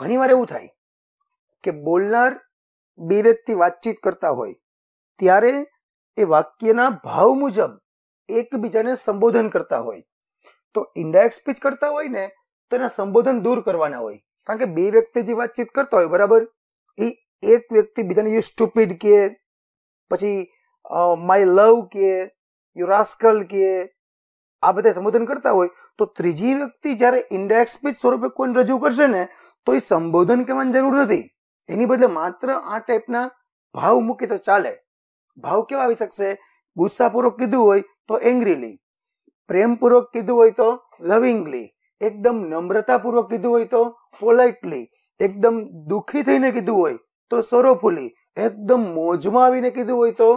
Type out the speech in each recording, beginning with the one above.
ઘણીવાર એવું થાય કે બોલનાર બે વ્યક્તિ વાતચીત કરતા હોય ત્યારે એ વાક્યના ભાવ મુજબ એકબીજાને સંબોધન કરતા હોય તો ઇન્ડાયરેક્ટ સ્પીચ કરતા હોય ને તો એના સંબોધન દૂર કરવાના હોય કારણ કે બે વ્યક્તિ જે વાતચીત કરતા હોય બરાબર એ એક વ્યક્તિ બીજાને યુ સ્ટુપિડ કે પછી માય લવ કે યુ રાસ્કલ કે આ બધા સંબોધન કરતા હોય તો ત્રીજી વ્યક્તિ જ્યારે ઇન્ડાયરેક્ટ સ્પીચ સ્વરૂપે કોઈને રજૂ કરશે ને તો એ સંબોધન કહેવાની જરૂર નથી એની બદલે માત્ર આ ટાઈપના ભાવ મૂકે તો ચાલે ભાવ કેવા આવી શકશે ગુસ્સાપૂર્વક કીધું હોય તો એંગ્રીલી પ્રેમપૂર્વક કીધું હોય તો લવિંગલી એકદમ નમ્રતાપૂર્વક કીધું હોય તો પોલાઇટલી એકદમ દુઃખી થઈને કીધું હોય તો સોરોફુલી એકદમ મોજમાં આવીને કીધું હોય તો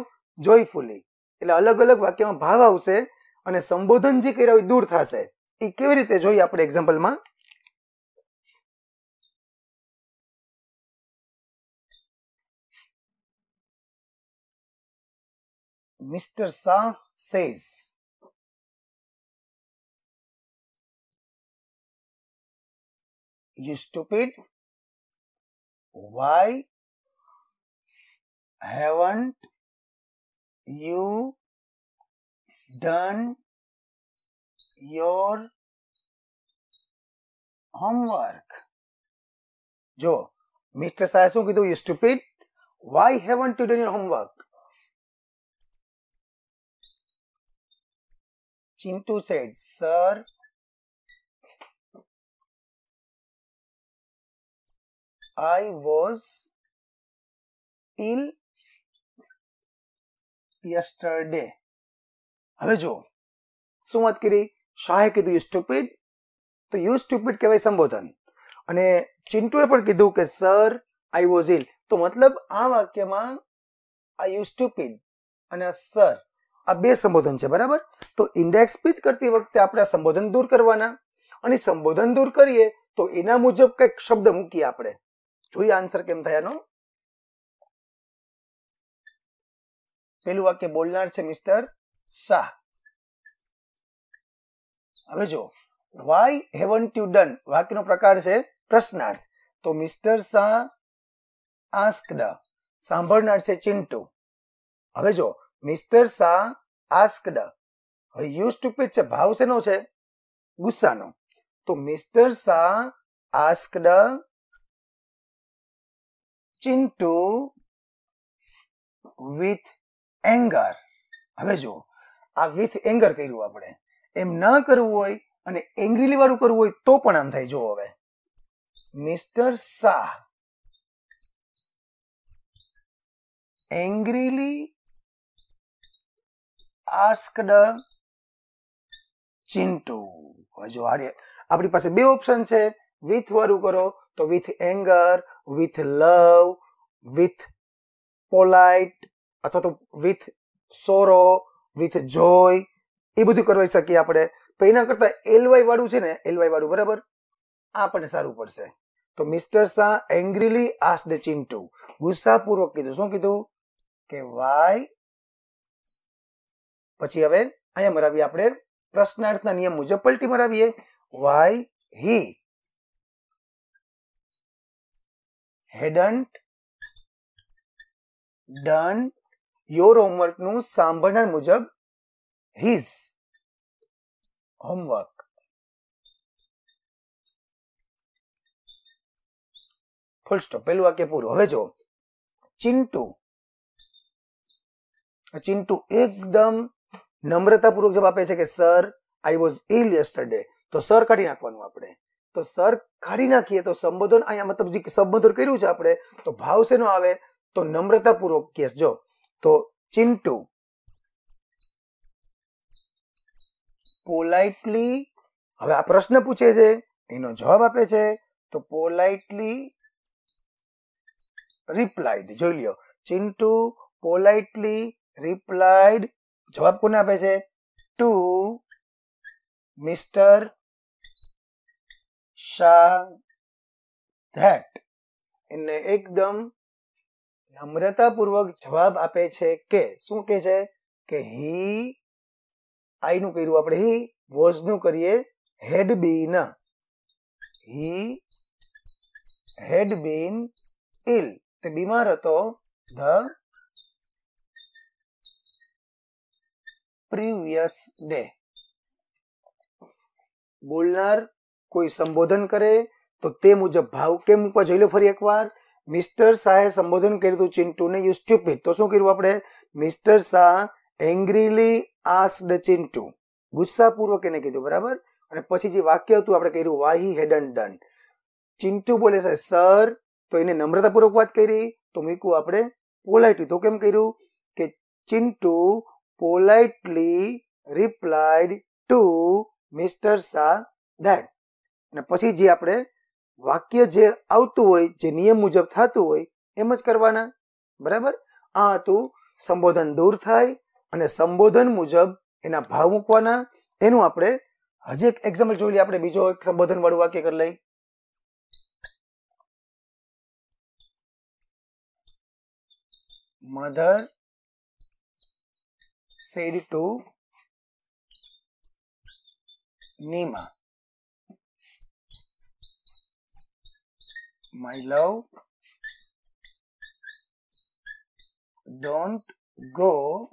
જોયફુલી એટલે અલગ અલગ વાક્યમાં ભાવ આવશે અને સંબોધન જે કર્યા હોય દૂર થશે એ કેવી રીતે જોઈએ આપણે એક્ઝામ્પલમાં mister Shah says you stupid why haven't you done your homework जो मिस्टर शाह सो कि you stupid why haven't you done your homework Chintu said, Sir, I was ill yesterday. હવે જો શું વાત કરી શાહે કીધું યુ સ્ટુપિડ તો યુ સ્ટુપિડ કહેવાય સંબોધન અને ચિન્ટુએ પણ કીધું કે સર આઈ વોઝ ઇલ તો મતલબ આ વાક્યમાં આ યુ સ્ટુપિડ અને આ સર આ બે સંબોધન છે બરાબર તો ઇન્ડેક્સ સ્પીચ કરતી વખતે આપણે સંબોધન દૂર કરવાના અને સંબોધન દૂર કરીએ તો એના મુજબ કંઈક શબ્દ મૂકીએ આપણે જોઈએ આન્સર કેમ થયાનો પેલું વાક્ય બોલનાર છે મિસ્ટર શાહ હવે જો વાય હેવન યુ ડન વાક્યનો પ્રકાર છે પ્રશ્નાર્થ તો મિસ્ટર શાહ આસ્કડ સાંભળનાર છે ચિંટુ હવે જો mister Shah asked you stupid છે ભાવ શેનો છે ગુસ્સાનો તો mister Shah asked Chintu with anger હવે જુઓ આ વિથ એંગર કર્યું આપણે એમ ન કરવું હોય અને એંગ્રીલી વાળું કરવું હોય તો પણ આમ થાય જુઓ હવે mister Shah angrily asked Chintu જો આડે આપણી પાસે બે ઓપ્શન છે વિથ વાળું કરો તો with anger with love with polite અથવા તો વિથ સોરો વિથ જોય એ બધું કરવાઈ શકીએ આપણે તો એના કરતા એલવાય વાળું છે ને એલવાય વાળું બરાબર આ આપણને સારું પડશે તો mister Shah angrily asked Chintu ગુસ્સાપૂર્વક કીધું શું કીધું કે વાય પછી હવે અહીંયા મરાવીએ આપણે પ્રશ્નાર્થના નિયમ મુજબ પલટી મરાવીએ why he hadn't done your હોમવર્કનું સાંભળનાર મુજબ હિઝ હોમવર્ક ફૂલ સ્ટોપ પેલું વાક્ય પૂરું હવે જો ચિંટુ ચિંટુ એકદમ નમ્રતાપૂર્વક જવાબ આપે છે કે sir I was ill yesterday તો સર કાઢી નાખવાનું આપણે તો સર કાઢી નાખીએ તો સંબોધન અહીંયા મતલબ જે સંબોધન કર્યું છે આપણે તો ભાવ શેનો આવે તો નમ્રતાપૂર્વક કેસ જો તો ચિન્ટુ પોલાઇટલી હવે આ પ્રશ્ન પૂછે છે એનો જવાબ આપે છે તો પોલાઇટલી રિપ્લાઇડ જોઈ લ્યો ચિન્ટુ પોલાઇટલી રિપ્લાઇડ જવાબ કોને આપે છે ટુ મિસ્ટર શાહ ધેટ એને એકદમ નમ્રતાપૂર્વક જવાબ આપે છે કે શું કે છે કે હી આઈનું કર્યું આપણે હી વોઝનું કરીએ હેડ બીન હી હેડ બીન ઇલ તે બીમાર હતો ધ प्रीवियस डे बोलनार कोई संबोधन करे तो ते भाव के मुकवा फरी एक बार मिस्टर शाह संबोधन करे तो चिंटू ने यू स्टूपिड तो शू करू आपणे mister Shah angrily asked Chintu गुस्सा पूर्वक ने कीधु बराबर અને પછી જે વાક્ય હતું આપણે કર્યું વાહી હેડન ડન ચિંટુ બોલે politely replied to mister Shah that અને પછી જે આપણે વાક્ય જે આવતું હોય જે નિયમ મુજબ થતું હોય એમ જ કરવાના બરાબર આ હતું સંબોધન દૂર થાય અને સંબોધન મુજબ એના ભાવ મૂકવાના એનું આપણે હજી એક એક્ઝામ્પલ જોઈ લઈએ આપણે બીજો એક સંબોધન વાળું વાક્ય કરી લઈ mother said to Nima, my love, don't go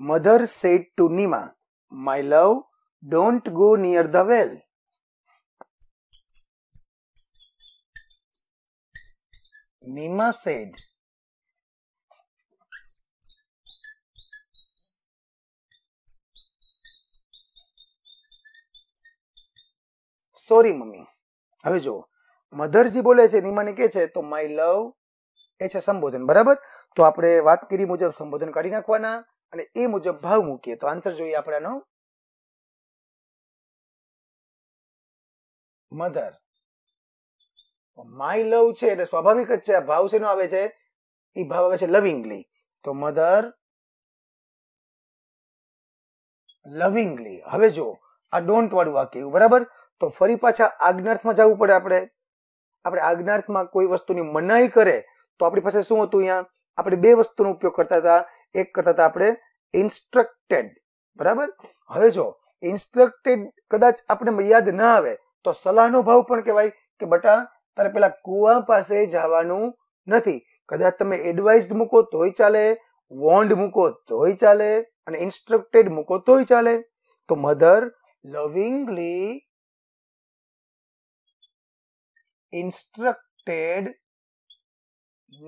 Mother said to Nima, My love, don't go near the well. Nima said, sorry mummy હવે જુઓ મધરજી બોલે છે નિમાને કે છે તો માય લવ એ છે સંબોધન બરાબર તો આપણે વાત કરી મુજબ સંબોધન કાઢી નાખવાના અને એ મુજબ ભાવ મૂકીએ તો આન્સર જોઈએ આપણાનો મધર માય લવ છે એટલે સ્વાભાવિક જ છે આ ભાવ શેનો આવે છે એ ભાવ આવે છે લવિંગલી તો મધર લવિંગલી હવે જો આ ડોન્ટ વાળું વાક્ય બરાબર તો ફરી પાછા આજ્ઞાર્થમાં જવું પડે આપણે આપણે આજ્ઞાર્થમાં કોઈ વસ્તુની મનાઈ કરે તો આપણી પાસે શું હતું અહીંયા આપણે બે વસ્તુનો ઉપયોગ કરતા હતા એક કરતા હતા આપણે ઇન્સ્ટ્રક્ટેડ બરાબર હવે જો ઇન્સ્ટ્રક્ટેડ કદાચ આપણે યાદ ના આવે તો સલાહનો ભાવ પણ કહેવાય કે બટા અને પેલા કુવા પાસે જવાનું નથી કદાચ તમે એડવાઇઝડ મૂકો તોય ચાલે વોન્ડ મૂકો તોય ચાલે અને ઇન્સ્ટ્રક્ટેડ મૂકો તોય ચાલે તો મધર લવિંગલી ઇન્સ્ટ્રક્ટેડ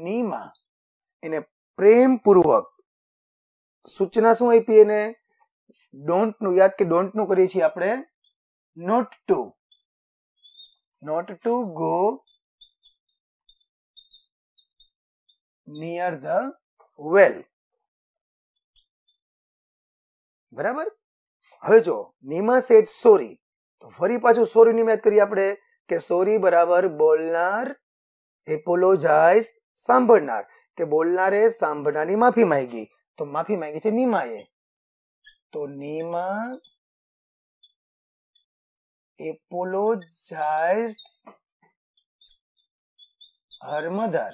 નીમા એને પ્રેમપૂર્વક સૂચના શું આપી એને ડોન્ટ નું યાદ કે ડોન્ટ નું કરીએ છીએ આપણે not to not to go near the well બરાબર હવે જો નીમા સેટ સોરી તો ફરી પાછું સોરી ની મેચ કરી આપણે કે સોરી બરાબર બોલનાર એપોલોજાઇઝ સાંભળનાર કે બોલનારે સાંભળનારની માફી માંગી તો માફી માંગી છે નીમાએ તો નીમા apologized her mother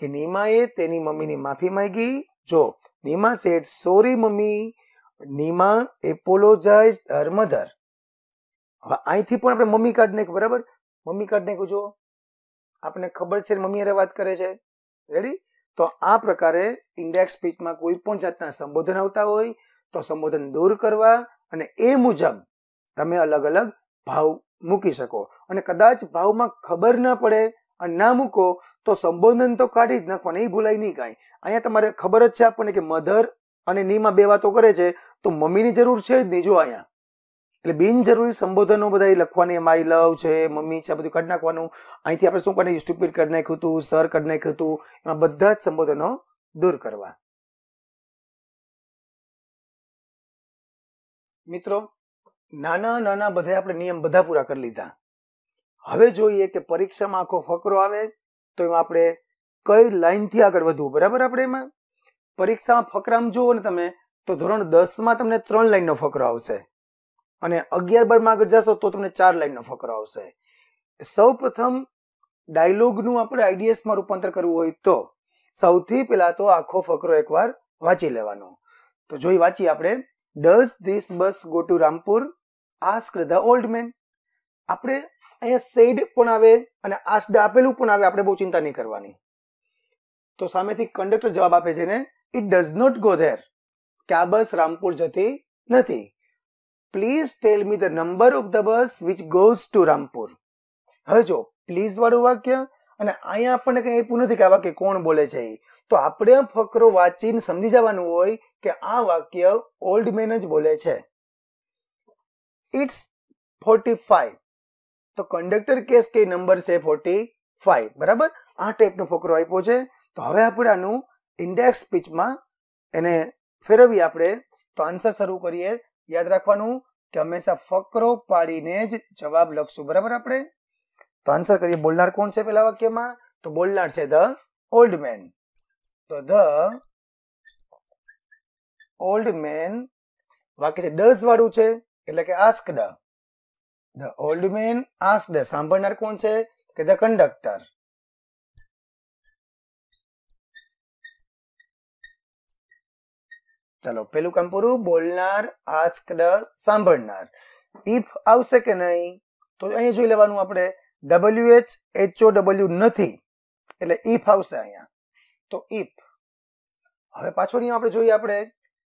કે નીમાએ તેની મમ્મીની માફી માંગી જો Nima said sorry mummy Nima apologise her mother હવે અહીંથી પણ આપણે મમ્મી કાર્ડ નાખ્યું બરાબર મમ્મી કાર્ડ નાખ્યું જો આપણે ખબર છે મમ્મી અરે વાત કરે છે રેડી તો આ પ્રકારે ઇન્ડેક્સ સ્પીચમાં કોઈ પણ જાતના સંબોધન આવતા હોય તો સંબોધન દૂર કરવા અને એ મુજબ તમે અલગ અલગ ભાવ મૂકી શકો અને કદાચ ભાવમાં ખબર ના પડે અને ના મૂકો તો સંબોધન તો કાઢી જ નાખવાના એ ભૂલાય નહીં કાંઈ અહીંયા તમારે ખબર જ છે આપણને કે મધર અને નીમાં બે વાતો કરે છે તો મમ્મીની જરૂર છે જ નહીં જો અહીંયા એટલે બિનજરૂરી સંબોધનો બધા લખવાની માય લવ છે મમ્મી છે બધું કાઢી નાખવાનું અહીંથી આપણે શું કરીએ સ્ટુપિડ કાઢી નાખ્યું હતું સર કાઢી નાખ્યું હતું એમાં બધા જ સંબોધનો દૂર કરવા મિત્રો નાના નાના બધા આપણે નિયમ બધા પૂરા કરી લીધા હવે જોઈએ કે પરીક્ષામાં આખો ફકરો આવે તો એમાં આપણે કઈ લાઈનથી આગળ વધવું બરાબર આપણે એમાં પરીક્ષામાં ફકરામાં જુઓ ને તમે તો ધોરણ દસમાં તમને ત્રણ લાઈનનો ફકરો આવશે અને અગિયાર બારમાં આગળ જશો તો તમને ચાર લાઈનનો ફકરો આવશે સૌ પ્રથમ ડાયલોગનું આપણે આઈડીએસમાં રૂપાંતર કરવું હોય તો સૌથી પહેલાં તો આખો ફકરો એકવાર વાંચી લેવાનો તો જોઈ વાંચી આપણે does this bus go to Rampur ask the old man આપણે અહીંયા સેડ પણ આવે અને આસ્ડ આપેલું પણ આવે આપણે બહુ ચિંતા નહીં કરવાની તો સામેથી કંડક્ટર જવાબ આપે છે ને it does not go there કે આ બસ રામપુર જતી નથી please tell me the number of the bus which goes to Rampur હજો પ્લીઝ વાળું વાક્ય અને અહીંયા આપણને કંઈ આપ્યું નથી કે આ વાક્ય કોણ બોલે છે તો આપણે ફકરો વાંચીને સમજી જવાનું હોય કે આ વાક્ય ઓલ્ડ મેન જ બોલે છે ઇટ્સ ફોર્ટી ફાઈવ તો કંડક્ટર કેસ કે નંબર છે ફોર્ટી ફાઈવ બરાબર આ ટાઈપનો ફોકરો આપ્યો છે તો હવે આપણે આનું ઇન્ડેક્સ સ્પીચમાં એને ફેરવી આપણે તો આન્સર શરૂ કરીએ યાદ રાખવાનું કે હંમેશા ફકરો પાડીને જ જવાબ લખશું બરાબર આપણે તો આન્સર કરીએ બોલનાર કોણ છે પેલા વાક્યમાં તો બોલનાર છે ધ ઓલ્ડ મેન તો ધ ઓલ્ડ મેન વાક્ય છે દસ વાળું છે એટલે કે આસ્ક ડ ધ ઓલ્ડ મેન આસ્ક ડ સાંભળનાર કોણ છે કે ધ કંડક્ટર ચલો પેલું કામ પૂરું બોલનાર આસ્ક ડ સાંભળનાર ઇફ આવશે કે નહીં તો અહીંયા જોઈ લેવાનું આપણે W H H O W નથી એટલે ઇફ આવશે અહીંયા તો ઇફ હવે પાછો અહીંયા આપણે જોઈએ આપણે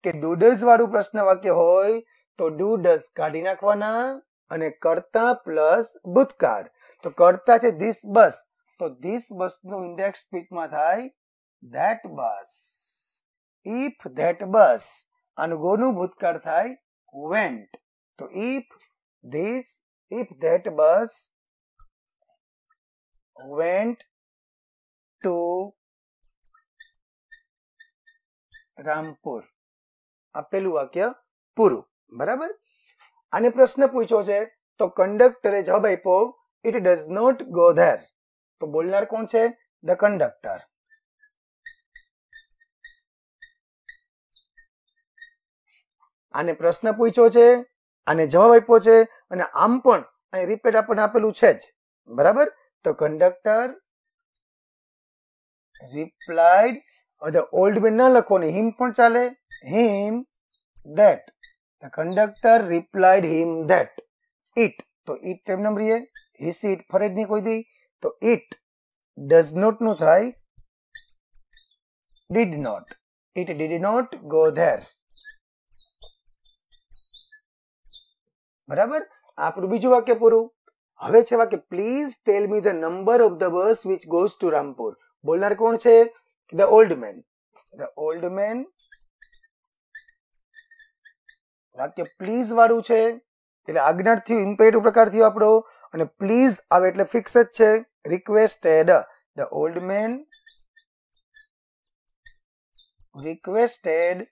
કે ડુ ડઝ વાળું પ્રશ્ન વાક્ય હોય તો ડુ કાઢી નાખવાના અને કરતા પ્લસ ભૂતકાળ તો કરતા છે ધીસ બસ તો ધીસ બસનું ઇન્ડેક્સ સ્પીચમાં થાય that bus if that bus આનું ગોનું ભૂતકાળ થાય વેન્ટ તો if this if that bus went to Rampur આપેલું વાક્ય પૂરું બરાબર આને પ્રશ્ન પૂછ્યો છે તો કંડક્ટરે જવાબ આપ્યો it does not go there તો બોલનાર કોણ છે ધ કંડક્ટર આને પ્રશ્ન પૂછ્યો છે આને જવાબ આપ્યો છે અને આમ પણ અહીં રિપીટ આપણને આપેલું છે જ બરાબર તો conductor replied the old man ના લખો ને હિમ પણ ચાલે him that the conductor replied him that it તો ઇટ ટેમ નંબર એ his it ફરજ નહીં કોઈ દી તો ઇટ ડઝ નોટ નું થાય did not it did not go there બરાબર આપણું બીજું વાક્ય પૂરું હવે છે વાક્ય please tell me the number of the bus which goes to Rampur બોલનાર કોણ છે the old man the old man વાક્ય પ્લીઝ વાળું છે એટલે આજ્ઞાર્થી ઇમ્પેરેટિવ પ્રકાર થયો આપણો અને પ્લીઝ આવે એટલે ફિક્સ જ છે requested the old man requested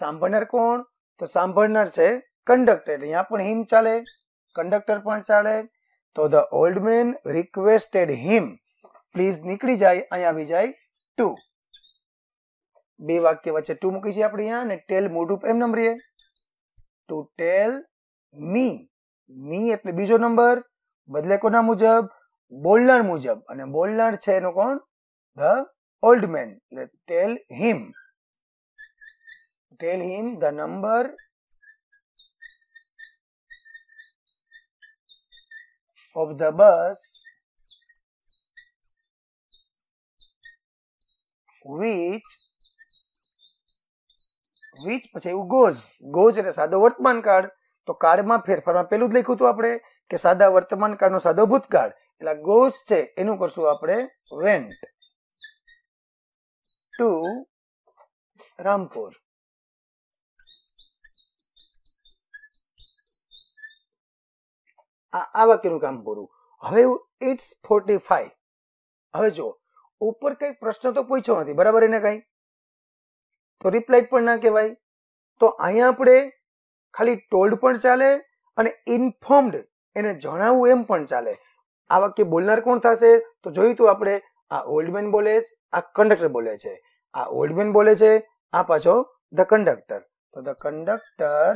સાંભળનાર કોણ તો સાંભળનાર છે કંડક્ટર અહીંયા પણ હિમ ચાલે કંડક્ટર પણ ચાલે તો the old man requested him please નીકળી જાય અહીંયા આવી જાય ટુ બે વાક્ય વચ્ચે ટુ મૂકી છે આપણે અહીંયા અને ટેલ મૂળરૂપ એમ નંબરીએ ટુ ટેલ મી મી એટલે બીજો નંબર બદલે કોના મુજબ બોલનાર મુજબ અને બોલનાર છે એનો કોણ ધ ઓલ્ડ મેન એટલે tell him tell him the number of the bus which which પછી એવું ગોઝ ગોઝ એટલે સાદો વર્તમાન કાળ તો કાળમાં ફેરફારમાં પેલું જ લખ્યું હતું આપણે કે સાદા વર્તમાન કાળનો સાદો ભૂતકાળ એટલે ગોઝ છે એનું કરશું આપણે વેન્ટ ટુ રામપુર આ વાક્યનું કામ પૂરું હવે ઇટ્સ ફોર્ટી ફાઈવ હવે જો ઉપર કઈ પ્રશ્ન તો પૂછ્યો નથી બરાબર એને કઈ તો રિપ્લાઇડ પણ ના કહેવાય તો અહીંયા આપણે ખાલી ટોલ્ડ પણ ચાલે અને ઇન્ફોર્મડ એને જણાવવું એમ પણ ચાલે આ વાક્ય બોલનાર કોણ થશે તો જોયું તો આપણે આ ઓલ્ડમેન બોલે આ કંડક્ટર બોલે છે આ ઓલ્ડમેન બોલે છે આ પાછો ધ કંડક્ટર તો ધ કંડક્ટર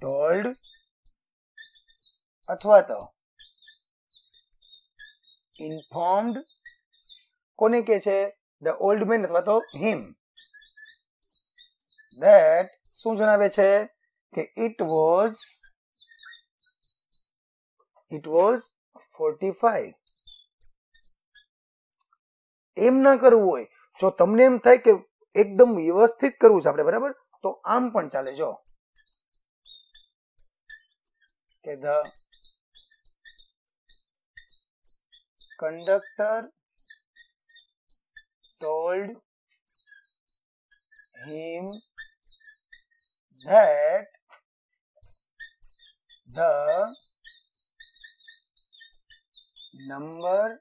ટોલ્ડ અથવા તો informed કોને કે છે ધ ઓલ્ડ મેન અથવા તો હિમ ધેટ શું જણાવે છે કે it was it was forty five એમ ના કરવું હોય જો તમને એમ થાય કે એકદમ વ્યવસ્થિત કરવું છે આપણે બરાબર તો આમ પણ ચાલે જો કે the conductor told him that the number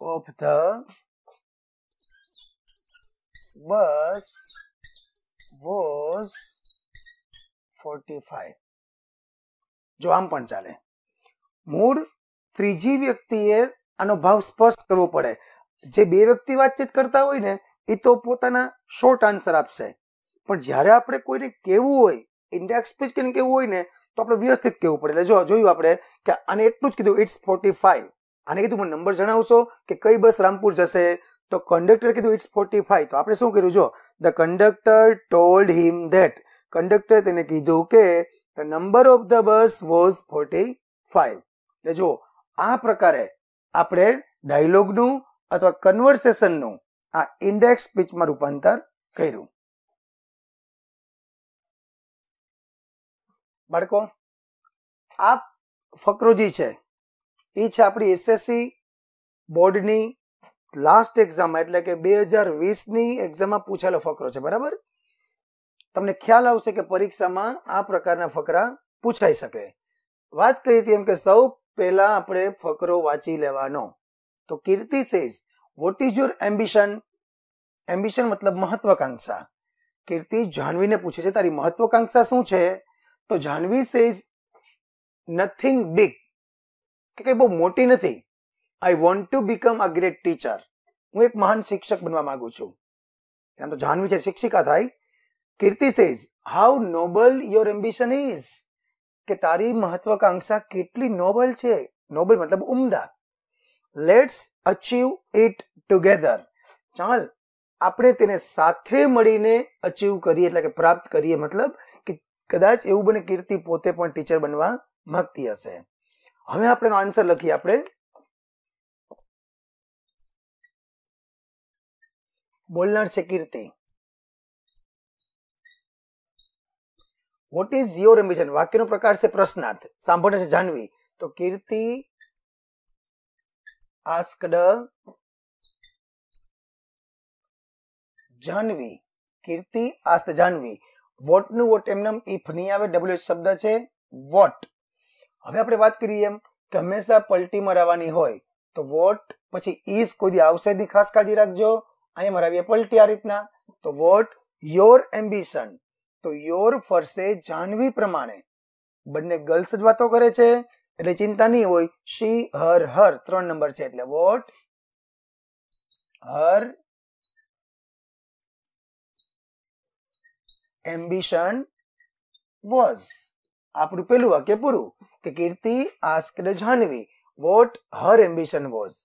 of the bus was 45 જો આમ પણ ચાલે મૂળ ત્રીજી વ્યક્તિએ આનો ભાવ સ્પષ્ટ કરવો પડે જે બે વ્યક્તિ વાતચીત કરતા હોય ને એ તો પોતાના શોર્ટ આન્સર આપશે પણ જ્યારે આપણે કોઈને કેવું હોય ઇન્ડેક્સ સ્પીચ કરીને કેવું હોય ને તો આપણે વ્યવસ્થિત કહેવું પડે એટલે જો જોયું આપણે કે આને એટલું જ કીધું ઇટ્સ ફોર્ટી ફાઈવ આને કીધું મને નંબર જણાવશો કે કઈ બસ રામપુર જશે તો કંડક્ટર કીધું ઇટ્સ ફોર્ટી ફાઈવ તો આપણે શું કર્યું જો the conductor told him that conductor તેને કીધું કે the number of the bus was forty five એટલે જો આ પ્રકારે આપણે ડાયલોગનું અથવા કન્વર્સેશનનું આ ઇન્ડેક્સ સ્પીચમાં રૂપાંતર કર્યું બાળકો આ ફકરો જે છે એ છે આપણી એસએસસી બોર્ડની લાસ્ટ એક્ઝામ એટલે કે બે હજાર વીસની એક્ઝામમાં પૂછેલો ફકરો છે બરાબર તમને ખ્યાલ આવશે કે પરીક્ષામાં આ પ્રકારના ફકરા પૂછાઈ શકે વાત કરી હતી એમ કે સૌ પહેલા આપણે ફકરો વાંચી લેવાનો તો Kirti says what is your ambition ambition મતલબ મહત્વાકાંક્ષા કીર્તિ જાહ્નવીને પૂછે છે તારી મહત્વકાંક્ષા શું છે તો જાહ્નવી સેઝ નથિંગ બિગ કે કંઈ બહુ મોટી નથી I want to become a great teacher હું એક મહાન શિક્ષક બનવા માંગુ છું એમ તો જાહ્નવી છે શિક્ષિકા થાય Kirti says how noble your ambition is કે તારી મહત્વકાંક્ષા કેટલી નોબલ છે નોબલ મતલબ ઉમદા લેટ્સ અચીવ ઇટ ટુગેધર ચાલ આપણે તેને સાથે મળીને અચીવ કરીએ એટલે કે પ્રાપ્ત કરીએ મતલબ કે કદાચ એવું બને કીર્તિ પોતે પણ ટીચર બનવા માંગતી હશે હવે આપણે આન્સર લખીએ આપણે બોલનાર છે Kirti what is your ambition વાક્યનો પ્રકાર છે પ્રશ્નાર્થ સાંભળે છે જાનવી તો Kirti asked Jahnavi Kirti asked Jahnavi what નું વોટ એમને ઇફ નહીં આવે ડબલ્યુ શબ્દ છે વોટ હવે આપણે વાત કરીએ એમ કે હંમેશા પલટી મરાવવાની હોય તો વોટ પછી ઇઝ કોઈ આવશે દી ખાસ કાળજી રાખજો અહીંયા મરાવીએ પલટી આ રીતના તો વોટ યોર એમ્બિશન તો યોર ફરશે જાહ્નવી પ્રમાણે બંને ગર્લ્સ જ વાતો કરે છે એટલે ચિંતા નહીં હોય શી હર હર ત્રણ નંબર છે એટલે વોટ હર એમ્બિશન વોઝ આપણું પેલું વાક્ય પૂરું કે Kirti asked Janvi what her ambition was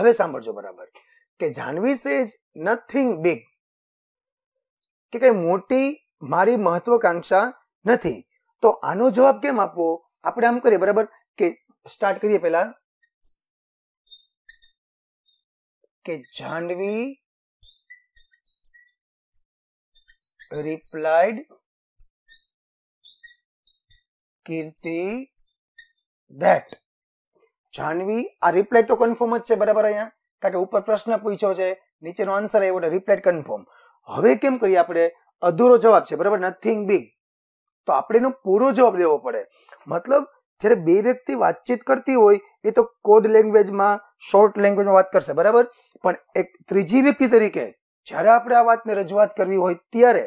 હવે સાંભળજો બરાબર કે જાનવી સેઝ નથિંગ બિગ કે કઈ મોટી મારી મહત્વકાંક્ષા નથી તો આનો જવાબ કેમ આપવો આપણે આમ કરીએ બરાબર કે સ્ટાર્ટ કરીએ પેલા કે જાહ્નવી રિપ્લાઈડ કીર્તિ ધેટ જાહ્નવી આ રિપ્લાય તો કન્ફર્મ જ છે બરાબર અહીંયા કારણ કે ઉપર પ્રશ્ન પૂછ્યો છે નીચેનો આન્સર આવ્યો રિપ્લાય કન્ફર્મ હવે કેમ કરીએ આપણે અધૂરો જવાબ છે બરાબર નથિંગ બિગ તો આપણે એનો પૂરો જવાબ દેવો પડે મતલબ જ્યારે બે વ્યક્તિ વાતચીત કરતી હોય એ તો કોડ લેંગ્વેજમાં શોર્ટ લેંગ્વેજમાં વાત કરશે બરાબર પણ એક ત્રીજી વ્યક્તિ તરીકે જ્યારે આપણે આ વાતને રજૂઆત કરવી હોય ત્યારે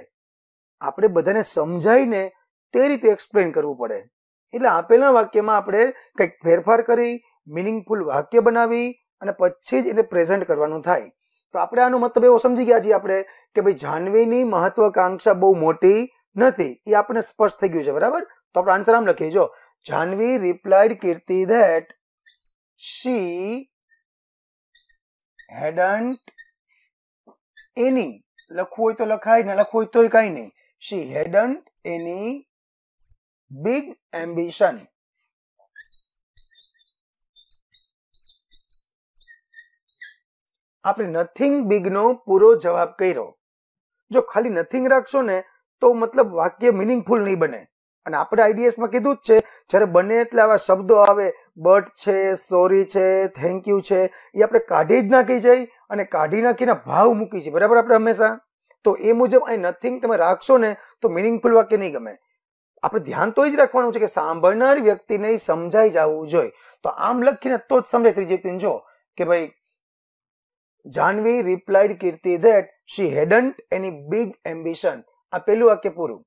આપણે બધાને સમજાઈને તે રીતે એક્સપ્લેન કરવું પડે એટલે આપેલા વાક્યમાં આપણે કંઈક ફેરફાર કરી મિનિંગફુલ વાક્ય બનાવી અને પછી જ એને પ્રેઝન્ટ કરવાનું થાય તો આપણે આનો મતલબ એવો સમજી ગયા છીએ આપણે કે ભાઈ જાનવીની મહત્વાકાંક્ષા બહુ મોટી નથી એ આપણને સ્પષ્ટ થઈ ગયું છે બરાબર તો આપણે આન્સર આમ લખીએ જો Janvi replied Kirti that she hadn't any લખવું હોય તો લખાય ને લખવું હોય તોય કાંઈ નહીં she hadn't any big ambition આપણે નથિંગ નો પૂરો જવાબ કર્યો જો ખાલી નથિંગ રાખશો ને તો મતલબ વાક્ય મિનિંગફુલ નહીં બને અને આપણે આઈડીએસમાં કીધું જ છે જ્યારે બને એટલે આવા શબ્દો આવે બટ છે સોરી છે થેન્ક યુ છે એ આપણે કાઢી જ નાખી છે અને કાઢી નાખીને ભાવ મૂકી છે બરાબર આપણે હંમેશા તો એ મુજબ અહીં નથિંગ તમે રાખશો ને તો મિનિંગફુલ વાક્ય નહીં ગમે આપણે ધ્યાન તો એ જ રાખવાનું છે કે સાંભળનાર વ્યક્તિને સમજાઈ જવું જોઈએ તો આમ લખીને તો જ સમજાય ત્રીજી વ્યક્તિને જો કે ભાઈ Janvi replied Kirti that she hadn't any big ambition આ પેલું વાક્ય પૂરું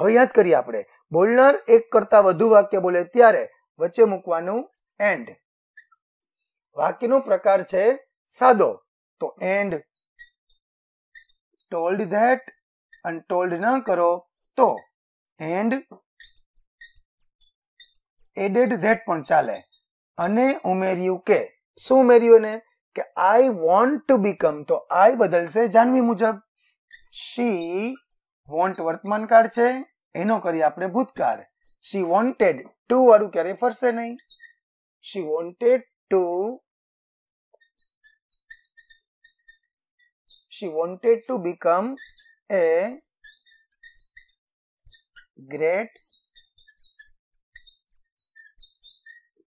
હવે યાદ કરીએ આપણે બોલનાર એક કરતાં વધુ વાક્ય બોલે ત્યારે વચ્ચે મૂકવાનું એન્ડ વાક્યનો પ્રકાર છે સાદો તો એન્ડ ટોલ્ડ ધેટ અને ટોલ્ડ ન કરો તો એન્ડ એડેડ ધેટ પણ ચાલે અને ઉમેર્યું કે શું ઉમેર્યું ને કે આઈ વોન્ટ ટુ બીકમ તો આઈ બદલશે જાનવી મુજબ શી વોન્ટ વર્તમાન કાળ છે એનો કરીએ આપણે ભૂતકાળ શી વોન્ટેડ ટુ વાળું ક્યારેય ફરશે નહીં she wanted to she wanted to become a great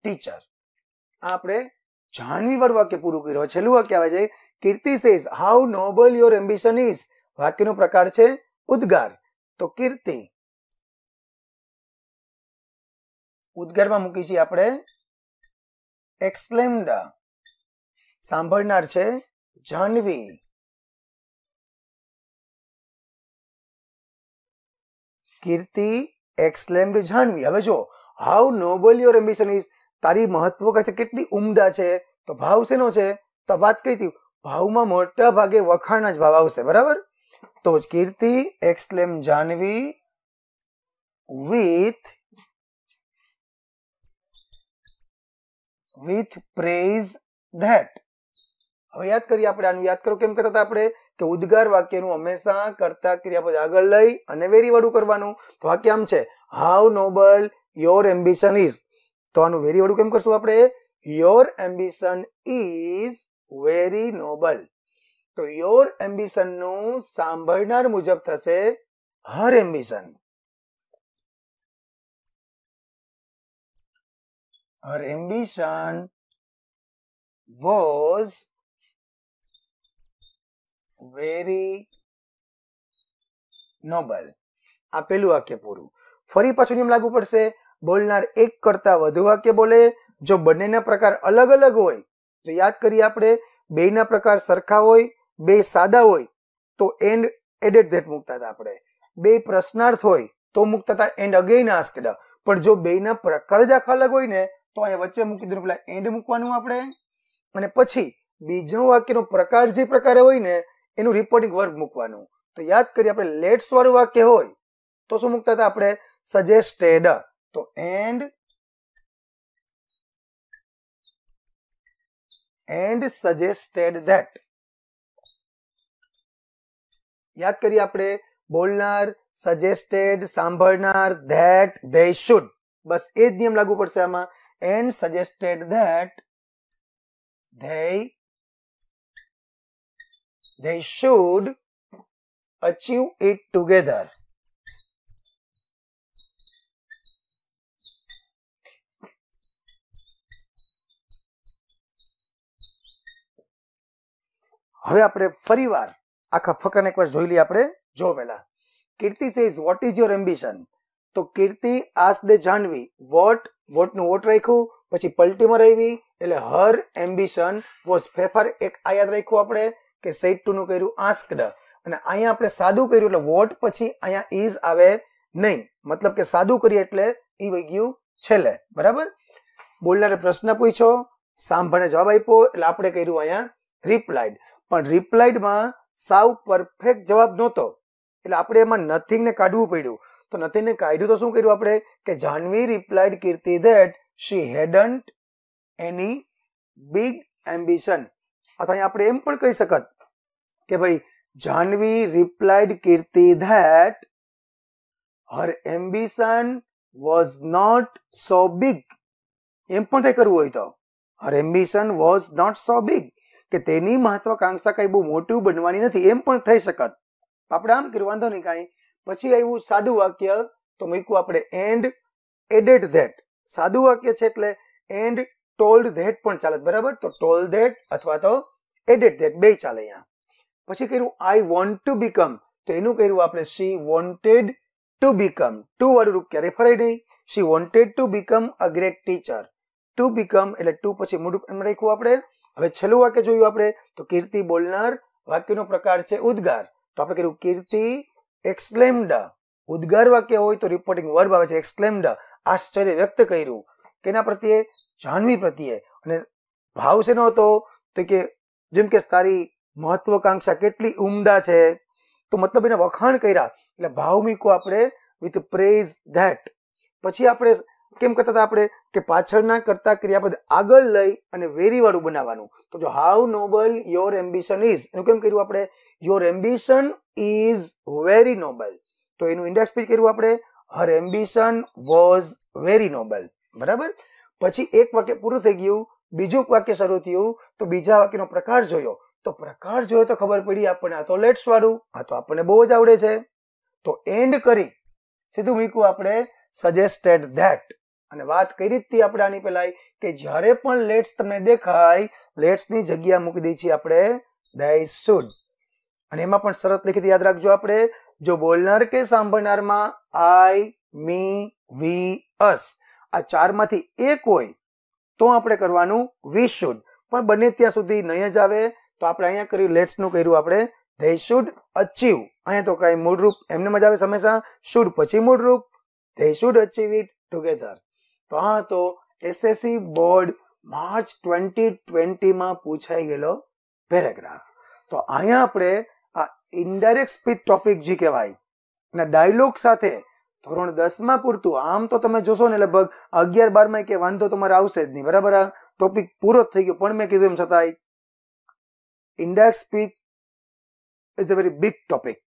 teacher આપણે જાણવી વડ વાક્ય પૂરું કર્યું છેલ્લું વાક્ય આવે છે Kirti says how noble your ambition is વાક્યનો પ્રકાર છે ઉદ્ગાર તો કીર્તિ ઉદ્ગારમાં મૂકી છે આપણે એક્સલેમ્ડા સાંભળનાર છે જાહ્નવી કીર્તિ એક્સલેમ્ડ જાહ્નવી હવે જો how noble your ambition is તારી મહત્વ કેટલી ઉમદા છે તો ભાવ શેનો છે તો વાત કહી હતી ભાવમાં મોટા ભાગે વખાણના જ ભાવ આવશે બરાબર તો Kirti exclaim Jahnavi with with praise that હવે યાદ કરીએ આપણે આનું યાદ કરો કેમ કરતા હતા આપણે કે ઉદ્ગાર વાક્યનું હંમેશા કરતા ક્રિયાપદ આગળ લઈ અને વેરી વડું કરવાનું તો વાક્ય આમ છે how noble your ambition is તો આનું વેરી વડું કેમ કરશું આપણે your ambition is very noble તો યોર એમ્બિશનનું સાંભળનાર મુજબ થશે her ambition her ambition was very noble આપેલું પહેલું વાક્ય પૂરું ફરી પાછું એમ લાગુ પડશે બોલનાર એક કરતા વધુ વાક્ય બોલે જો બંનેના પ્રકાર અલગ અલગ હોય તો યાદ કરીએ આપણે બેના પ્રકાર સરખા હોય બે સાદા હોય તો એન્ડ એડેટ ધેટ મૂકતા હતા આપણે બે પ્રશ્નાર્થ હોય તો મૂકતા હતા એન્ડ અગેન આસ્કડ પણ જો બેના પ્રકાર જ આખા અલગ હોય ને તો અહીંયા વચ્ચે મૂકી દીધું પેલા એન્ડ મૂકવાનું આપણે અને પછી બીજો વાક્યનો પ્રકાર જે પ્રકારે હોય ને એનું રિપોર્ટિંગ વર્ગ મૂકવાનું તો યાદ કરીએ આપણે લેટ્સ વાળું વાક્ય હોય તો શું મૂકતા હતા આપણે સજેસ્ટેડ તો એન્ડ એન્ડ સજેસ્ટેડ ધેટ યાદ કરીએ આપણે બોલનાર સજેસ્ટેડ સાંભળનાર ધેટ ધે શુડ બસ એ જ નિયમ લાગુ પડશે આમાં and suggested that they they should achieve it together હવે આપણે ફરીવાર આખા ફકરાને એકવાર જોઈ લઈએ આપણે જો પહેલા Kirti says what is your ambition તો Kirti asked Jahnavi what વોટનું વોટ રાખ્યું પછી પલટીમાં રહી એટલે હર એમ્બિશન વોઝ ફેરફાર એક આ યાદ રાખ્યું આપણે કે સેટ ટુ નું કર્યું આસ્કડ અને અહીંયા આપણે સાદું કર્યું એટલે વોટ પછી અહીંયા ઇઝ આવે નહીં મતલબ કે સાદું કરીએ એટલે એ વહી ગયું છેલ્લે બરાબર બોલનારે પ્રશ્ન પૂછ્યો સાંભળે જવાબ આપ્યો એટલે આપણે કર્યું અહીંયા રિપ્લાઇડ પણ રિપ્લાઇડમાં સાવ પરફેક્ટ જવાબ નહોતો એટલે આપણે એમાં નથિંગને કાઢવું પડ્યું તો નથીને કાઢ્યું તો શું કર્યું આપણે કે Jahnavi replied Kirti that she hadn't any big ambition અથવા આપણે એમ પણ કહી શકત કે ભાઈ Janvi replied Kirti that her ambition was not so big એમ પણ તે કરવું હોય તો her ambition was not so big કે તેની મહત્વાકાંક્ષા કંઈ બહુ મોટું બનવાની નથી એમ પણ થઈ શકત આપણે આમ કર્યું વાંધો નહીં કાંઈ પછી આવ્યું સાદું વાક્ય તો મૂક્યું આપણે એન્ડ એડેડ ધેટ સાદું વાક્ય છે એટલે એન્ડ ટોલ્ડ ધેટ પણ ચાલે બરાબર તો ટોલ ધેટ અથવા તો એડેડ ધેટ બે ચાલે અહીંયા પછી કર્યું આઈ વોન્ટ ટુ બીકમ તો એનું કર્યું આપણે she wanted to become to વાળું રૂપ ક્યારે ફરાય નહીં she wanted to become a great teacher to become એટલે ટુ પછી મૂળ એમ રાખ્યું આપણે હવે છેલ્લું વાક્ય જોયું આપણે તો કીર્તિ બોલનાર વાક્યનો પ્રકાર છે ઉદ્ગાર તો આપણે કર્યું કીર્તિ એક્સક્લેમ્ડ ઉદ્ગાર વાક્ય હોય તો રિપોર્ટિંગ વર્બ આવે છે એક્સક્લેમ્ડ આશ્ચર્ય વ્યક્ત કર્યું કેના પ્રત્યે જાણવી પ્રત્યે અને ભાવ છે હતો તો કે જેમ કે તારી મહત્વકાંક્ષા કેટલી ઉમદા છે તો મતલબ એને વખાણ કર્યા એટલે ભાવમિકો આપણે વિથ પ્રેઝ ધેટ પછી આપણે કેમ કરતા હતા આપણે કે પાછળના કરતા ક્રિયાપદ આગળ લઈ અને વેરીવાળું બનાવવાનું તો જો how noble your ambition is એનું કેમ કર્યું આપણે your ambition is very noble તો એનું ઇન્ડેક્સ પેજ કર્યું આપણે her ambition was very noble બરાબર પછી એક વાક્ય પૂરું થઈ ગયું બીજું વાક્ય શરૂ થયું તો બીજા વાક્યનો પ્રકાર જોયો તો પ્રકાર જોયો તો ખબર પડી આપણને આ તો લેટ્સ વાળું આ તો આપણને બહુ જ આવડે છે તો એન્ડ કરી સીધું મૂક્યું આપણે સજેસ્ટેડ ધેટ અને વાત કરી હતી આપણે આની પહેલા કે જ્યારે પણ લેટ્સ તમને દેખાય લેટ્સની જગ્યા મૂકી દઈ છીએ આપણે દે શુડ અને એમાં પણ શરત લખી યાદ રાખજો આપણે જો બોલનાર કે સાંભળનારમાં આઈ મી વી અસ આ ચારમાંથી એક હોય તો આપણે કરવાનું વી શુડ પણ બને ત્યાં સુધી નહીં જ આવે તો આપણે અહીંયા કર્યું લેટ્સનું કર્યું આપણે ધે શુડ અચીવ અહીંયા તો કાંઈ મૂળરૂપ એમને મજા આવે હંમેશા શુડ પછી મૂળરૂપ they should achieve it together તો હા તો એસએસસી બોર્ડ માર્ચ ટ્વેન્ટી ટ્વેન્ટીમાં પૂછાઈ ગયેલો પેરેગ્રાફ તો અહીંયા આપણે આ ઇન્ડાયરેક્ટ સ્પીચ ટોપિક જે કહેવાય અને ડાયલોગ સાથે ધોરણ દસમાં પૂરતું આમ તો તમે જોશો ને લગભગ અગિયાર બારમાં કે વાંધો તમારે આવશે જ નહીં બરાબર આ ટોપિક પૂરો થઈ ગયો પણ મેં કીધું એમ છતાંય indirect speech is a very big topic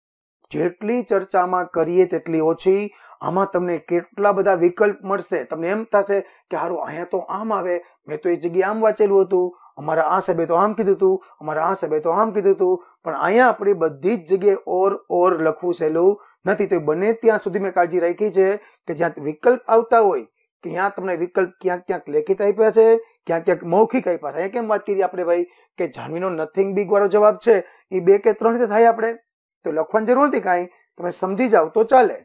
જેટલી ચર્ચામાં કરીએ તેટલી ઓછી આમાં તમને કેટલા બધા વિકલ્પ મળશે તમને એમ થશે કે હારું અહીંયા તો આમ આવે મેં તો એ જગ્યાએ આમ વાંચેલું હતું અમારા આ સાહેબે તો આમ કીધું હતું અમારા આ સાહેબે તો આમ કીધું હતું પણ અહીંયા આપણી બધી જ જગ્યાએ ઓર ઓર લખવું સહેલું નથી તો એ બને ત્યાં સુધી મેં કાળજી રાખી છે કે જ્યાં વિકલ્પ આવતા હોય કે ત્યાં તમને વિકલ્પ ક્યાંક ક્યાંક લેખિત આપ્યા છે ક્યાંક ક્યાંક મૌખિક આપ્યા છે અહીંયા કેમ વાત કરી આપણે ભાઈ કે જાનવીનો નથિંગ બિગ વાળો જવાબ છે એ બે કે ત્રણ રીતે થાય આપણે તો લખવાની જરૂર નથી કાંઈ તમે સમજી જાઓ તો ચાલે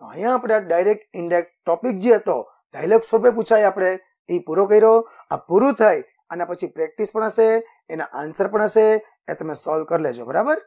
તો અહીંયા આપણે ડાયરેક્ટ ઇન્ડેક્ટ ટોપિક જે હતો ડાયલોગ સ્વરૂપે પૂછાય આપણે એ પૂરો કર્યો આ પૂરું થાય અને પછી પ્રેક્ટિસ પણ હશે એના આન્સર પણ હશે એ તમે સોલ્વ કરી લેજો બરાબર